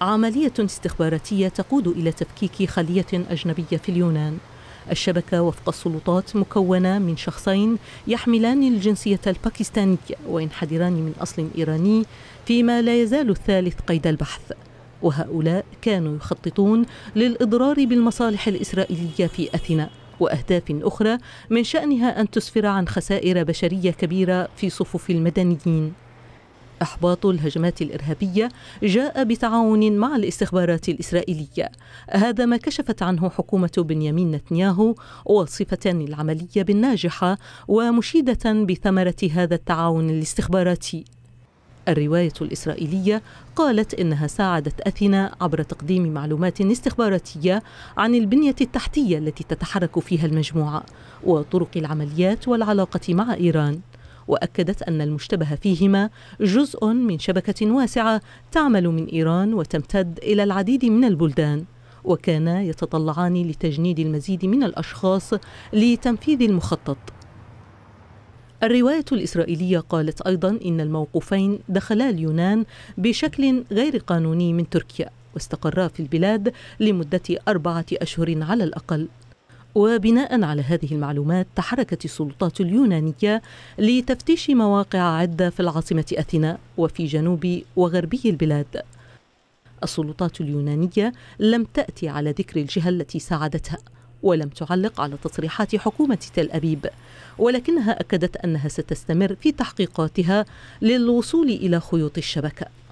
عملية استخباراتية تقود إلى تفكيك خلية أجنبية في اليونان الشبكة وفق السلطات مكونة من شخصين يحملان الجنسية الباكستانية وينحدران من أصل إيراني فيما لا يزال الثالث قيد البحث وهؤلاء كانوا يخططون للإضرار بالمصالح الإسرائيلية في أثينا وأهداف أخرى من شأنها أن تسفر عن خسائر بشرية كبيرة في صفوف المدنيين إحباط الهجمات الإرهابية جاء بتعاون مع الاستخبارات الإسرائيلية هذا ما كشفت عنه حكومة بنيامين نتنياهو واصفة العملية بالناجحة ومشيدة بثمرة هذا التعاون الاستخباراتي الرواية الإسرائيلية قالت إنها ساعدت أثينا عبر تقديم معلومات استخباراتية عن البنية التحتية التي تتحرك فيها المجموعة وطرق العمليات والعلاقة مع إيران وأكدت أن المشتبه فيهما جزء من شبكة واسعة تعمل من إيران وتمتد إلى العديد من البلدان وكانا يتطلعان لتجنيد المزيد من الأشخاص لتنفيذ المخطط الرواية الإسرائيلية قالت أيضا إن الموقوفين دخلا اليونان بشكل غير قانوني من تركيا واستقرا في البلاد لمدة أربعة أشهر على الأقل وبناء على هذه المعلومات تحركت السلطات اليونانية لتفتيش مواقع عدة في العاصمة أثينا وفي جنوب وغربي البلاد السلطات اليونانية لم تأتي على ذكر الجهة التي ساعدتها ولم تعلق على تصريحات حكومة تل أبيب ولكنها أكدت أنها ستستمر في تحقيقاتها للوصول إلى خيوط الشبكة